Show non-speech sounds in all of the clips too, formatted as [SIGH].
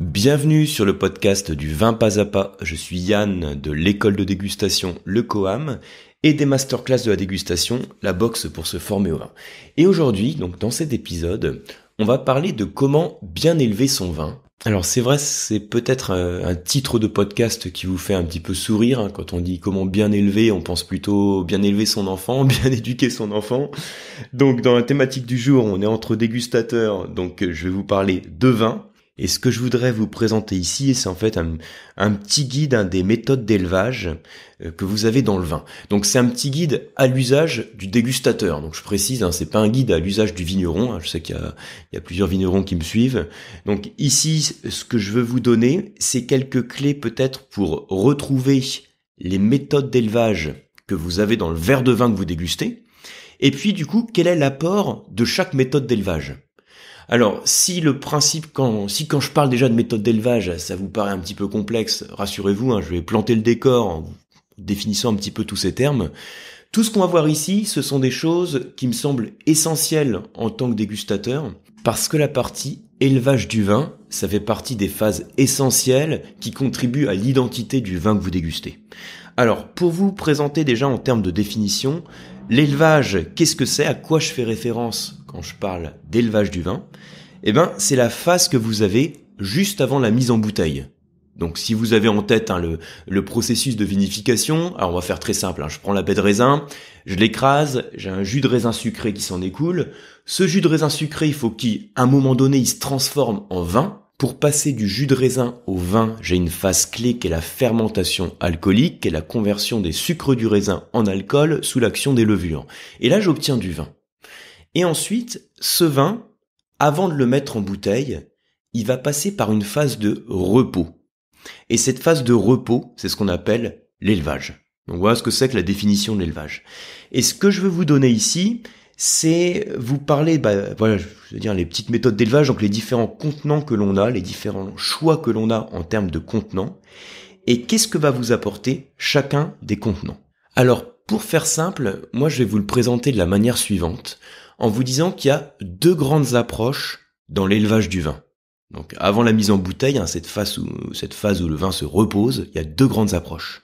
Bienvenue sur le podcast du vin pas à pas. Je suis Yann de l'école de dégustation Le Coam et des masterclass de la dégustation, la boxe pour se former au vin. Et aujourd'hui, donc dans cet épisode, on va parler de comment bien élever son vin. Alors c'est vrai, c'est peut-être euh, un titre de podcast qui vous fait un petit peu sourire. Hein, quand on dit comment bien élever, on pense plutôt bien élever son enfant, [LAUGHS] bien éduquer son enfant. Donc dans la thématique du jour, on est entre dégustateurs, donc euh, je vais vous parler de vin. Et ce que je voudrais vous présenter ici, c'est en fait un, petit guide des méthodes d'élevage euh, que vous avez dans le vin. Donc c'est un petit guide à l'usage du dégustateur. Donc je précise, hein, c'est pas un guide à l'usage du vigneron. Hein. Je sais qu'il y, y, a plusieurs vignerons qui me suivent. Donc ici, ce que je veux vous donner, c'est quelques clés peut-être pour retrouver les méthodes d'élevage que vous avez dans le verre de vin que vous dégustez. Et puis du coup, quel est l'apport de chaque méthode d'élevage alors, si le principe, quand, si quand je parle déjà de méthode d'élevage, ça vous paraît un petit peu complexe, rassurez-vous, hein, je vais planter le décor en définissant un petit peu tous ces termes. Tout ce qu'on va voir ici, ce sont des choses qui me semblent essentielles en tant que dégustateur, parce que la partie élevage du vin, ça fait partie des phases essentielles qui contribuent à l'identité du vin que vous dégustez. Alors, pour vous présenter déjà en termes de définition, l'élevage, qu'est-ce que c'est, à quoi je fais référence quand je parle d'élevage du vin, eh ben, c'est la phase que vous avez juste avant la mise en bouteille. Donc si vous avez en tête hein, le, processus de vinification, alors on va faire très simple, hein, je prends la baie de raisin, je l'écrase, j'ai un jus de raisin sucré qui s'en écoule. Ce jus de raisin sucré, il faut à un moment donné, il se transforme en vin. Pour passer du jus de raisin au vin, j'ai une phase clé qui est la fermentation alcoolique, qui est la conversion des sucres du raisin en alcool sous l'action des levures. Et là, j'obtiens du vin. Et ensuite, ce vin, avant de le mettre en bouteille, il va passer par une phase de repos. Et cette phase de repos, c'est ce qu'on appelle l'élevage. Donc voilà ce que c'est que la définition de l'élevage. Et ce que je veux vous donner ici, c'est vous parler, bah, voilà, je veux dire les petites méthodes d'élevage, donc les différents contenants que l'on a, les différents choix que l'on a en termes de contenants, et qu'est-ce que va vous apporter chacun des contenants. Alors, pour faire simple, moi je vais vous le présenter de la manière suivante en vous disant qu'il y a deux grandes approches dans l'élevage du vin. Donc avant la mise en bouteille, hein, cette, phase où, cette phase où le vin se repose, il y a deux grandes approches.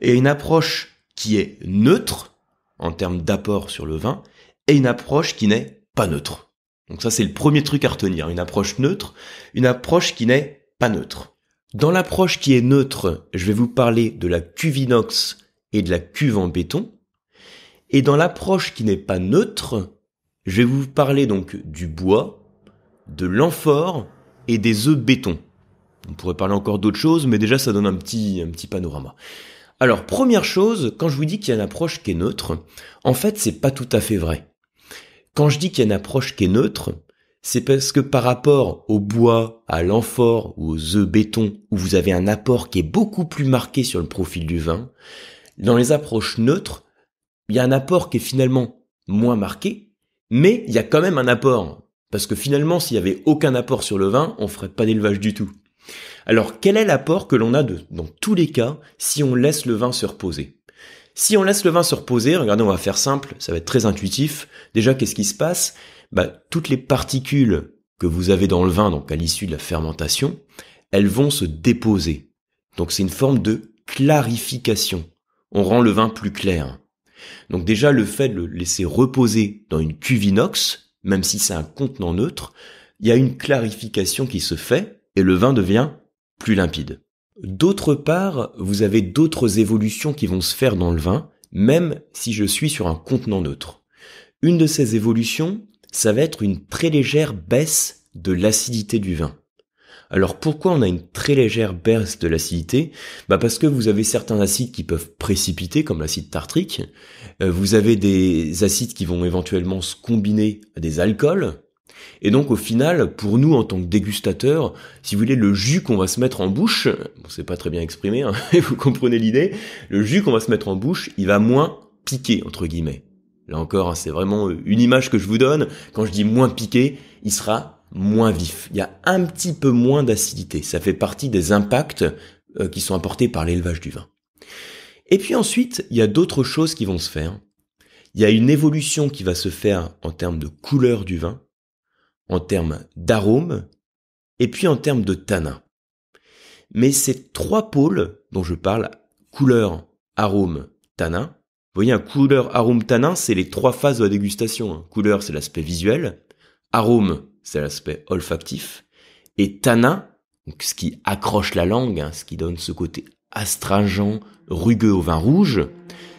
Et une approche qui est neutre en termes d'apport sur le vin, et une approche qui n'est pas neutre. Donc ça c'est le premier truc à retenir, une approche neutre, une approche qui n'est pas neutre. Dans l'approche qui est neutre, je vais vous parler de la cuve inox et de la cuve en béton. Et dans l'approche qui n'est pas neutre, je vais vous parler donc du bois, de l'amphore et des œufs béton. On pourrait parler encore d'autres choses, mais déjà ça donne un petit, un petit panorama. Alors, première chose, quand je vous dis qu'il y a une approche qui est neutre, en fait, c'est pas tout à fait vrai. Quand je dis qu'il y a une approche qui est neutre, c'est parce que par rapport au bois, à l'amphore ou aux œufs béton, où vous avez un apport qui est beaucoup plus marqué sur le profil du vin, dans les approches neutres, il y a un apport qui est finalement moins marqué, mais il y a quand même un apport. Parce que finalement, s'il n'y avait aucun apport sur le vin, on ferait pas d'élevage du tout. Alors, quel est l'apport que l'on a dans tous les cas si on laisse le vin se reposer Si on laisse le vin se reposer, regardez, on va faire simple, ça va être très intuitif. Déjà, qu'est-ce qui se passe bah, Toutes les particules que vous avez dans le vin, donc à l'issue de la fermentation, elles vont se déposer. Donc c'est une forme de clarification. On rend le vin plus clair. Donc déjà, le fait de le laisser reposer dans une cuve inox, même si c'est un contenant neutre, il y a une clarification qui se fait et le vin devient plus limpide. D'autre part, vous avez d'autres évolutions qui vont se faire dans le vin, même si je suis sur un contenant neutre. Une de ces évolutions, ça va être une très légère baisse de l'acidité du vin. Alors pourquoi on a une très légère baisse de l'acidité bah Parce que vous avez certains acides qui peuvent précipiter, comme l'acide tartrique. Euh, vous avez des acides qui vont éventuellement se combiner à des alcools. Et donc au final, pour nous en tant que dégustateurs, si vous voulez, le jus qu'on va se mettre en bouche, bon, c'est pas très bien exprimé, hein, [LAUGHS] vous comprenez l'idée, le jus qu'on va se mettre en bouche, il va moins piquer, entre guillemets. Là encore, hein, c'est vraiment une image que je vous donne. Quand je dis moins piqué, il sera moins vif, il y a un petit peu moins d'acidité. Ça fait partie des impacts euh, qui sont apportés par l'élevage du vin. Et puis ensuite, il y a d'autres choses qui vont se faire. Il y a une évolution qui va se faire en termes de couleur du vin, en termes d'arôme, et puis en termes de tanin. Mais ces trois pôles dont je parle, couleur, arôme, tanin, vous voyez, couleur, arôme, tanin, c'est les trois phases de la dégustation. Hein. Couleur, c'est l'aspect visuel. Arôme, c'est l'aspect olfactif, et tannin, ce qui accroche la langue, hein, ce qui donne ce côté astringent, rugueux au vin rouge,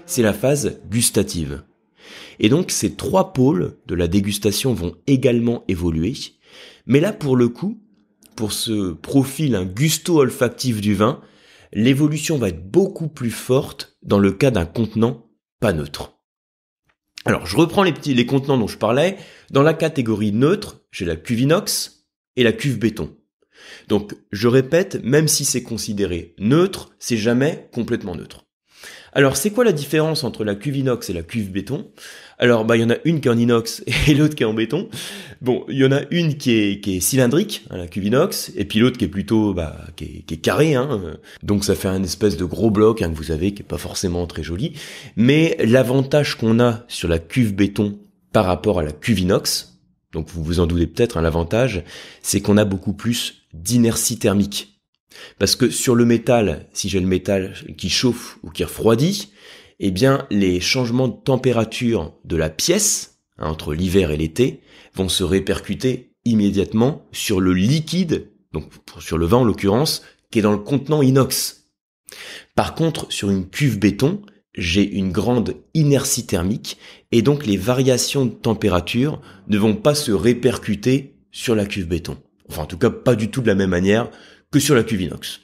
c'est la phase gustative. Et donc ces trois pôles de la dégustation vont également évoluer, mais là pour le coup, pour ce profil un gusto-olfactif du vin, l'évolution va être beaucoup plus forte dans le cas d'un contenant pas neutre. Alors, je reprends les, petits, les contenants dont je parlais. Dans la catégorie neutre, j'ai la cuve inox et la cuve béton. Donc, je répète, même si c'est considéré neutre, c'est jamais complètement neutre. Alors, c'est quoi la différence entre la cuve inox et la cuve béton alors, bah, il y en a une qui est en inox [LAUGHS] et l'autre qui est en béton. Bon, il y en a une qui est, cylindrique, hein, la cuve inox, et puis l'autre qui est plutôt, bah, qui est, hein. Donc, ça fait un espèce de gros bloc, hein, que vous avez, qui est pas forcément très joli. Mais l'avantage qu'on a sur la cuve béton par rapport à la cuve inox, donc vous vous en doutez peut-être, l'avantage, c'est qu'on a beaucoup plus d'inertie thermique. Parce que sur le métal, si j'ai le métal qui chauffe ou qui refroidit, eh bien, les changements de température de la pièce, hein, entre l'hiver et l'été, vont se répercuter immédiatement sur le liquide, donc sur le vin en l'occurrence, qui est dans le contenant inox. Par contre, sur une cuve béton, j'ai une grande inertie thermique et donc les variations de température ne vont pas se répercuter sur la cuve béton. Enfin, en tout cas, pas du tout de la même manière que sur la cuve inox.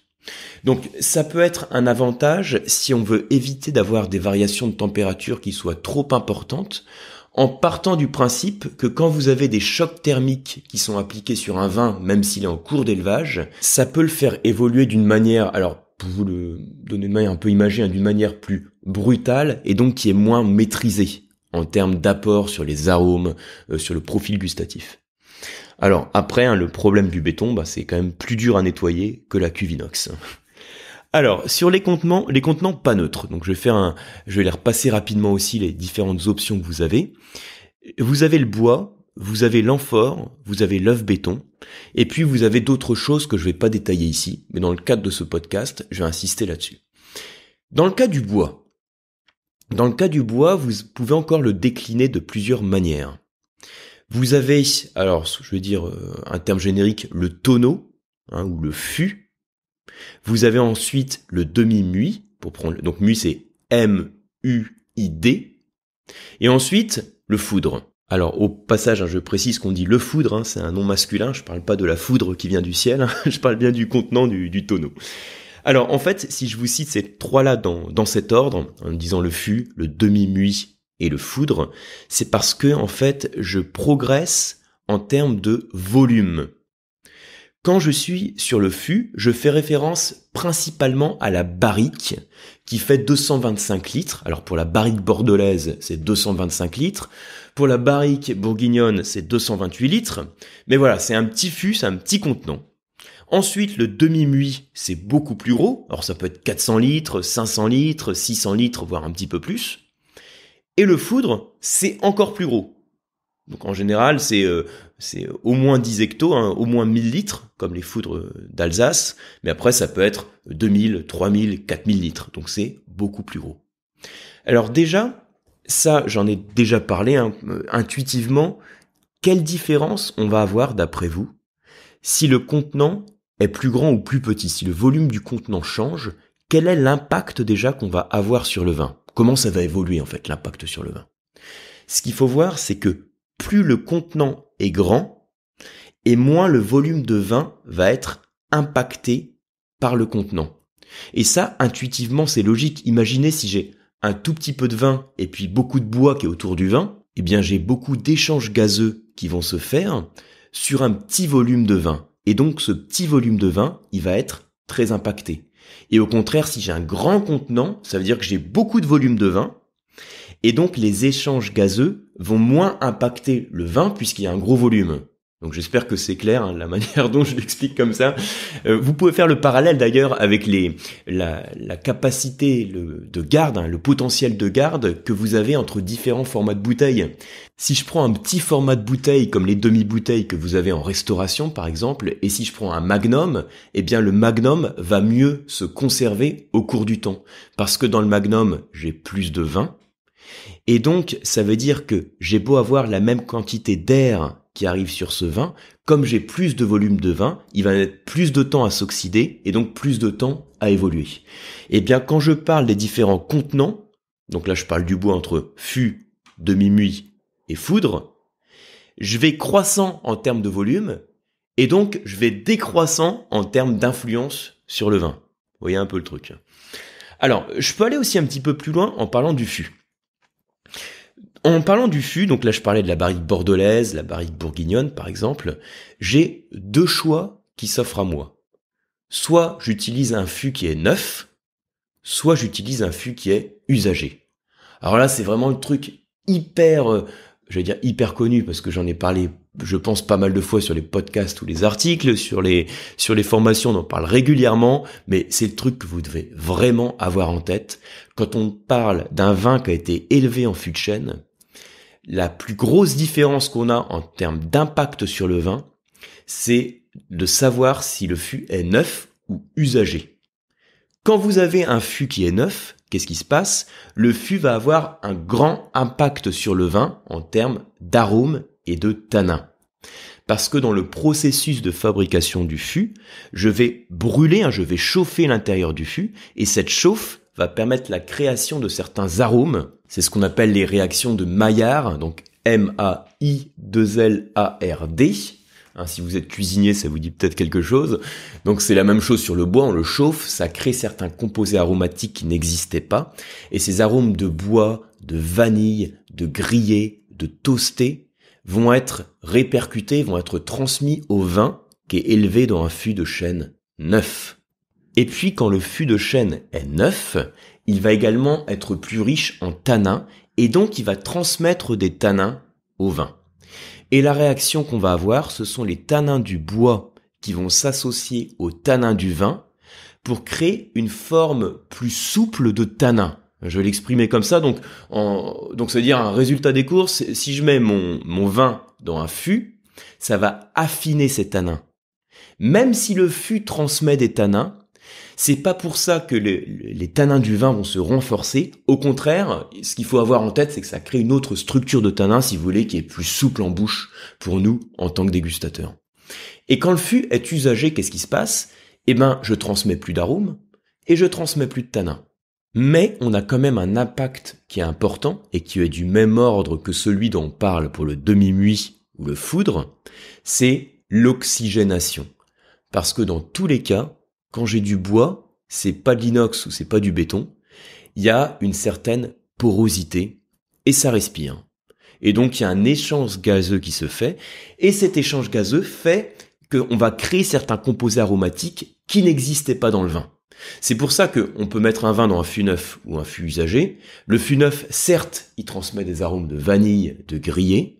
Donc ça peut être un avantage si on veut éviter d'avoir des variations de température qui soient trop importantes en partant du principe que quand vous avez des chocs thermiques qui sont appliqués sur un vin, même s'il est en cours d'élevage, ça peut le faire évoluer d'une manière, alors pour vous le donner de manière un peu imagée, hein, d'une manière plus brutale et donc qui est moins maîtrisée en termes d'apport sur les arômes, euh, sur le profil gustatif. Alors après, hein, le problème du béton, bah, c'est quand même plus dur à nettoyer que la cuvinox. Alors, sur les contenants, les contenants pas neutres. Donc, je vais faire un, je vais les repasser rapidement aussi les différentes options que vous avez. Vous avez le bois, vous avez l'amphore, vous avez l'œuf béton, et puis vous avez d'autres choses que je ne vais pas détailler ici, mais dans le cadre de ce podcast, je vais insister là-dessus. Dans le cas du bois, dans le cas du bois, vous pouvez encore le décliner de plusieurs manières. Vous avez, alors je veux dire euh, un terme générique, le tonneau hein, ou le fût. Vous avez ensuite le demi-muit, pour prendre, donc mu c'est M-U-I-D. Et ensuite, le foudre. Alors au passage, hein, je précise qu'on dit le foudre, hein, c'est un nom masculin, je parle pas de la foudre qui vient du ciel, [LAUGHS] je parle bien du contenant du, tonneau. Alors en fait, si je vous cite ces trois-là dans, dans cet ordre, en disant le fût, le demi-muit et le foudre, c'est parce que en fait je progresse en termes de volume. Quand je suis sur le fût, je fais référence principalement à la barrique qui fait 225 litres. Alors pour la barrique bordelaise, c'est 225 litres. Pour la barrique bourguignonne, c'est 228 litres. Mais voilà, c'est un petit fût, c'est un petit contenant. Ensuite, le demi-muit, c'est beaucoup plus gros. Alors ça peut être 400 litres, 500 litres, 600 litres, voire un petit peu plus. Et le foudre, c'est encore plus gros. Donc en général, c'est euh, euh, au moins 10 hecto, hein, au moins 1000 litres, comme les foudres d'Alsace, mais après ça peut être 2000, 3000, 4000 litres, donc c'est beaucoup plus gros. Alors déjà, ça j'en ai déjà parlé hein, euh, intuitivement, quelle différence on va avoir d'après vous si le contenant est plus grand ou plus petit, si le volume du contenant change, quel est l'impact déjà qu'on va avoir sur le vin comment ça va évoluer en fait l'impact sur le vin. Ce qu'il faut voir, c'est que plus le contenant est grand, et moins le volume de vin va être impacté par le contenant. Et ça, intuitivement, c'est logique. Imaginez si j'ai un tout petit peu de vin et puis beaucoup de bois qui est autour du vin, eh bien j'ai beaucoup d'échanges gazeux qui vont se faire sur un petit volume de vin. Et donc ce petit volume de vin, il va être très impacté. Et au contraire, si j'ai un grand contenant, ça veut dire que j'ai beaucoup de volume de vin. Et donc les échanges gazeux vont moins impacter le vin puisqu'il y a un gros volume. Donc j'espère que c'est clair hein, la [LAUGHS] manière dont je l'explique comme ça. Euh, vous pouvez faire le parallèle d'ailleurs avec les, la, capacité de garde, hein, le potentiel de garde que vous avez entre différents formats de bouteilles. Si je prends un petit format de bouteille comme les demi-bouteilles que vous avez en restauration par exemple, et si je prends un magnum, eh bien le magnum va mieux se conserver au cours du temps. Parce que dans le magnum, j'ai plus de vin. Et donc, ça veut dire que j'ai beau avoir la même quantité d'air qui arrive sur ce vin, comme j'ai plus de volume de vin, il va mettre plus de temps à s'oxyder et donc plus de temps à évoluer. Et eh bien quand je parle des différents contenants, donc là je parle du bois entre fût, demi-muit et foudre, je vais croissant en termes de volume et donc je vais décroissant en termes d'influence sur le vin. Vous voyez un peu le truc. Alors, je peux aller aussi un petit peu plus loin en parlant du fût. En parlant du fût, donc là je parlais de la barrique bordelaise, la barrique bourguignonne par exemple, j'ai deux choix qui s'offrent à moi. Soit j'utilise un fût qui est neuf, soit j'utilise un fût qui est usagé. Alors là c'est vraiment le truc hyper euh, je vais dire hyper connu parce que j'en ai parlé, je pense pas mal de fois sur les podcasts ou les articles, sur les sur les formations, on en parle régulièrement, mais c'est le truc que vous devez vraiment avoir en tête quand on parle d'un vin qui a été élevé en fût de chêne. La plus grosse différence qu'on a en termes d'impact sur le vin, c'est de savoir si le fût est neuf ou usagé. Quand vous avez un fût qui est neuf, Qu'est-ce qui se passe Le fût va avoir un grand impact sur le vin en termes d'arômes et de tanins. Parce que dans le processus de fabrication du fût, je vais brûler, hein, je vais chauffer l'intérieur du fût, et cette chauffe va permettre la création de certains arômes. C'est ce qu'on appelle les réactions de Maillard, donc M-A-I-2-L-A-R-D, Hein, si vous êtes cuisinier, ça vous dit peut-être quelque chose. Donc c'est la même chose sur le bois, on le chauffe, ça crée certains composés aromatiques qui n'existaient pas. Et ces arômes de bois, de vanille, de grillé, de toasté vont être répercutés, vont être transmis au vin qui est élevé dans un fût de chêne neuf. Et puis quand le fût de chêne est neuf, il va également être plus riche en tanins et donc il va transmettre des tanins au vin. Et la réaction qu'on va avoir, ce sont les tanins du bois qui vont s'associer aux tanins du vin pour créer une forme plus souple de tanin. Je vais l'exprimer comme ça, donc, en, donc ça veut dire un résultat des courses, si je mets mon, mon vin dans un fût, ça va affiner ces tanins. Même si le fût transmet des tanins, c'est pas pour ça que les tanins du vin vont se renforcer. Au contraire, ce qu'il faut avoir en tête, c'est que ça crée une autre structure de tanin, si vous voulez, qui est plus souple en bouche pour nous en tant que dégustateurs. Et quand le fût est usagé, qu'est-ce qui se passe Eh ben, je transmets plus d'arômes et je transmets plus de tanins. Mais on a quand même un impact qui est important et qui est du même ordre que celui dont on parle pour le demi-muit ou le foudre, c'est l'oxygénation. Parce que dans tous les cas, quand j'ai du bois, c'est pas de l'inox ou c'est pas du béton, il y a une certaine porosité et ça respire. Et donc il y a un échange gazeux qui se fait et cet échange gazeux fait qu'on va créer certains composés aromatiques qui n'existaient pas dans le vin. C'est pour ça qu'on peut mettre un vin dans un fût neuf ou un fût usagé. Le fût neuf, certes, il transmet des arômes de vanille, de grillé,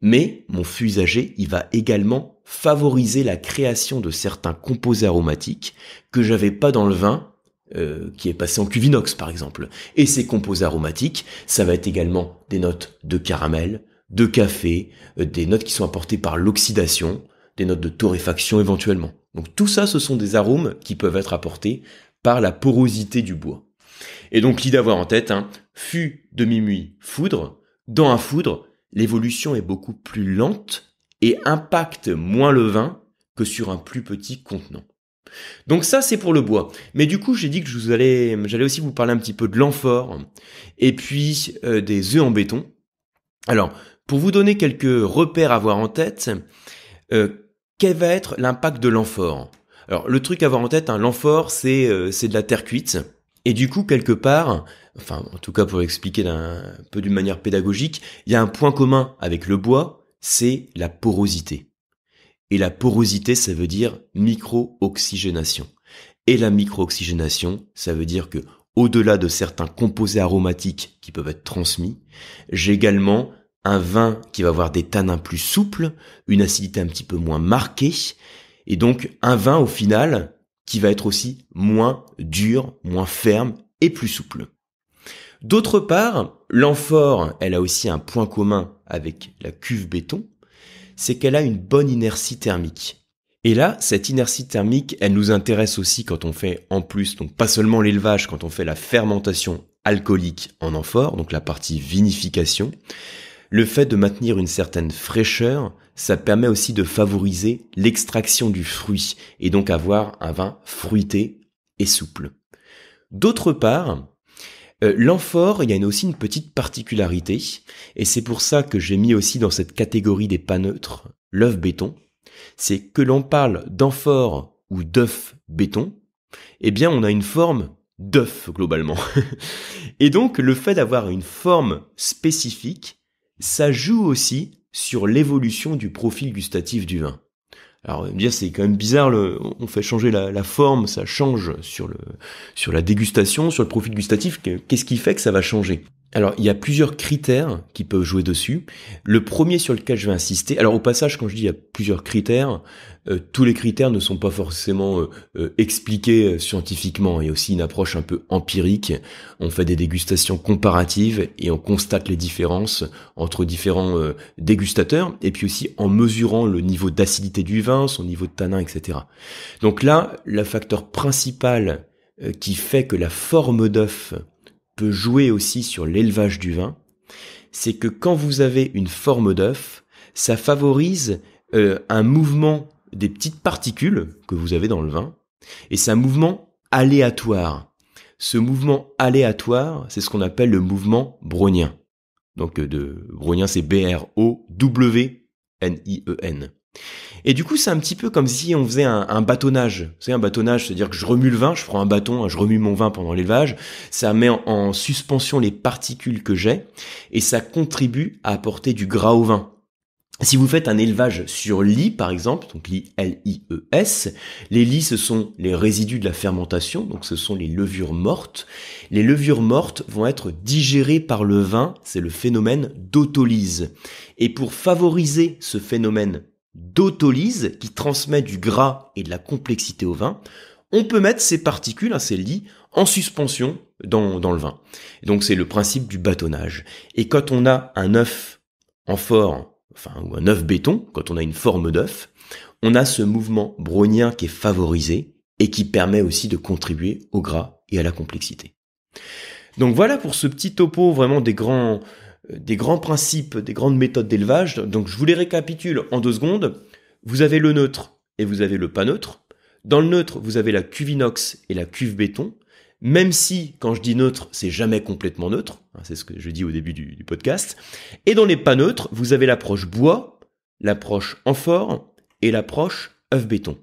mais mon fusager, il va également favoriser la création de certains composés aromatiques que j'avais pas dans le vin euh, qui est passé en cuvinox par exemple. Et ces composés aromatiques, ça va être également des notes de caramel, de café, euh, des notes qui sont apportées par l'oxydation, des notes de torréfaction éventuellement. Donc tout ça, ce sont des arômes qui peuvent être apportés par la porosité du bois. Et donc l'idée d'avoir en tête, hein, fût, demi-muit, foudre. Dans un foudre, l'évolution est beaucoup plus lente et impacte moins le vin que sur un plus petit contenant. Donc ça c'est pour le bois. Mais du coup j'ai dit que je vous allais, j'allais aussi vous parler un petit peu de l'amphore et puis euh, des œufs en béton. Alors pour vous donner quelques repères à avoir en tête, euh, quel va être l'impact de l'amphore Alors le truc à avoir en tête, un hein, l'amphore c'est euh, c'est de la terre cuite et du coup quelque part enfin en tout cas pour expliquer d'un peu d'une manière pédagogique, il y a un point commun avec le bois, c'est la porosité. Et la porosité, ça veut dire micro-oxygénation. Et la micro-oxygénation, ça veut dire que au-delà de certains composés aromatiques qui peuvent être transmis, j'ai également un vin qui va avoir des tanins plus souples, une acidité un petit peu moins marquée, et donc un vin au final qui va être aussi moins dur, moins ferme et plus souple. D'autre part, l'amphore, elle a aussi un point commun avec la cuve béton, c'est qu'elle a une bonne inertie thermique. Et là, cette inertie thermique, elle nous intéresse aussi quand on fait en plus, donc pas seulement l'élevage, quand on fait la fermentation alcoolique en amphore, donc la partie vinification. Le fait de maintenir une certaine fraîcheur, ça permet aussi de favoriser l'extraction du fruit et donc avoir un vin fruité et souple. D'autre part, L'enfort, euh, L'amphore, il y a aussi une petite particularité, et c'est pour ça que j'ai mis aussi dans cette catégorie des pas neutres l'œuf béton. C'est que l'on parle d'amphore ou d'œuf béton, eh bien on a une forme d'œuf globalement. [LAUGHS] et donc le fait d'avoir une forme spécifique, ça joue aussi sur l'évolution du profil gustatif du vin. Alors, dire, c'est quand même bizarre, on fait changer la, la, forme, ça change sur, le, sur la dégustation, sur le profil gustatif. Qu'est-ce qui fait que ça va changer alors, il y a plusieurs critères qui peuvent jouer dessus. Le premier sur lequel je vais insister, alors au passage, quand je dis il y a plusieurs critères, euh, tous les critères ne sont pas forcément euh, euh, expliqués scientifiquement. Il y a aussi une approche un peu empirique. On fait des dégustations comparatives et on constate les différences entre différents dégustateurs et puis aussi en mesurant le niveau d'acidité du vin, son niveau de tanin, etc. Donc là, le facteur principal qui fait que la forme d'œuf peut jouer aussi sur l'élevage du vin, c'est que quand vous avez une forme d'œuf, ça favorise euh, un mouvement des petites particules que vous avez dans le vin, et c'est un mouvement aléatoire. Ce mouvement aléatoire, c'est ce qu'on appelle le mouvement brownien. Donc euh, de brownien, c'est B-R-O-W-N-I-E-N. Et du coup, c'est un petit peu comme si on faisait un, bâtonnage. C'est un bâtonnage, c'est-à-dire que je remue le vin, je prends un bâton, hein, je remue mon vin pendant l'élevage, ça met en, suspension les particules que j'ai, et ça contribue à apporter du gras au vin. Si vous faites un élevage sur lit par exemple, donc L-I-E-S, les lits ce sont les résidus de la fermentation, donc ce sont les levures mortes. Les levures mortes vont être digérées par le vin, c'est le phénomène d'autolyse. Et pour favoriser ce phénomène d'autolyse qui transmet du gras et de la complexité au vin, on peut mettre ces particules, c'est hein, ces lits, en suspension dans, le vin. donc c'est le principe du bâtonnage. Et quand on a un œuf fort, enfin ou un œuf béton, quand on a une forme d'œuf, on a ce mouvement brownien qui est favorisé et qui permet aussi de contribuer au gras et à la complexité. Donc voilà pour ce petit topo vraiment des grands euh, des grands principes, des grandes méthodes d'élevage. Donc je vous les récapitule en deux secondes. Vous avez le neutre et vous avez le pas neutre. Dans le neutre, vous avez la cuve inox et la cuve béton. Même si, quand je dis neutre, c'est jamais complètement neutre. Hein, c'est ce que je dis au début du, podcast. Et dans les pas neutres, vous avez l'approche bois, l'approche amphore et l'approche œuf béton.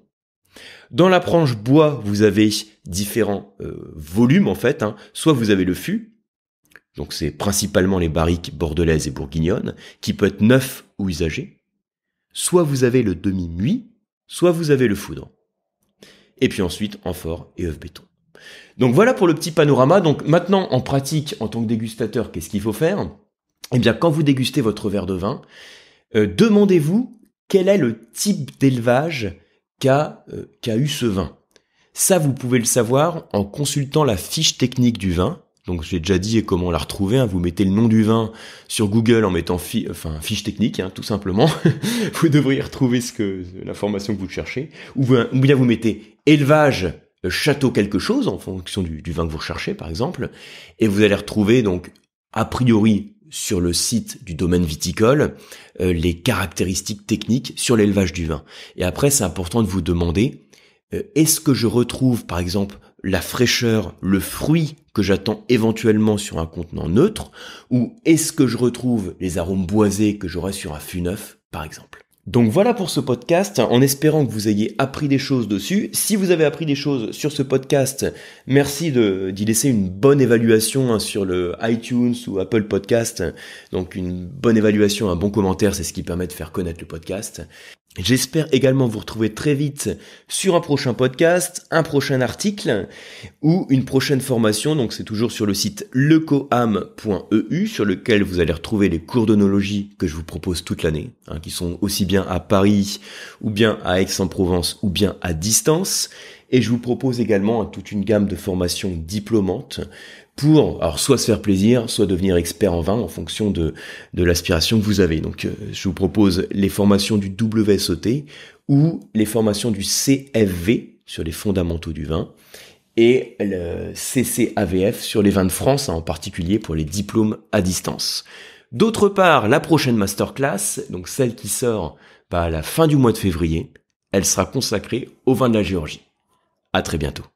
Dans l'approche bois, vous avez différents euh, volumes en fait. Hein. Soit vous avez le fût, donc c'est principalement les barriques bordelaises et bourguignonnes, qui peut être neuf ou usagé. Soit vous avez le demi-muit, soit vous avez le foudre. Et puis ensuite, amphore et œuf béton. Donc voilà pour le petit panorama. Donc maintenant, en pratique, en tant que dégustateur, qu'est-ce qu'il faut faire Eh bien, quand vous dégustez votre verre de vin, euh, demandez-vous quel est le type d'élevage qu'a euh, qu'a eu ce vin. Ça, vous pouvez le savoir en consultant la fiche technique du vin donc j'ai déjà dit comment la retrouver. Hein. Vous mettez le nom du vin sur Google en mettant enfin, fiche technique, hein, tout simplement. [LAUGHS] vous devriez retrouver ce que l'information que vous cherchez. Ou, bien vous mettez élevage euh, château quelque chose en fonction du, vin que vous recherchez, par exemple. Et vous allez retrouver donc a priori sur le site du domaine viticole euh, les caractéristiques techniques sur l'élevage du vin. Et après, c'est important de vous demander euh, est-ce que je retrouve, par exemple, la fraîcheur, le fruit que j'attends éventuellement sur un contenant neutre, ou est-ce que je retrouve les arômes boisés que j'aurais sur un fût neuf, par exemple donc voilà pour ce podcast, en espérant que vous ayez appris des choses dessus. Si vous avez appris des choses sur ce podcast, merci d'y laisser une bonne évaluation hein, sur le iTunes ou Apple Podcast. Donc une bonne évaluation, un bon commentaire, c'est ce qui permet de faire connaître le podcast. J'espère également vous retrouver très vite sur un prochain podcast, un prochain article ou une prochaine formation. Donc c'est toujours sur le site lecoam.eu sur lequel vous allez retrouver les cours d'onologie que je vous propose toute l'année, hein, qui sont aussi bien à Paris ou bien à Aix-en-Provence ou bien à distance. Et je vous propose également toute une gamme de formations diplômantes pour alors soit se faire plaisir, soit devenir expert en vin en fonction de, de l'aspiration que vous avez. Donc euh, je vous propose les formations du WSOT ou les formations du CFV sur les fondamentaux du vin et le CCAVF sur les vins de France, hein, en particulier pour les diplômes à distance. D'autre part, la prochaine masterclass, donc celle qui sort bah, à la fin du mois de février, elle sera consacrée au vin de la Géorgie. À très bientôt.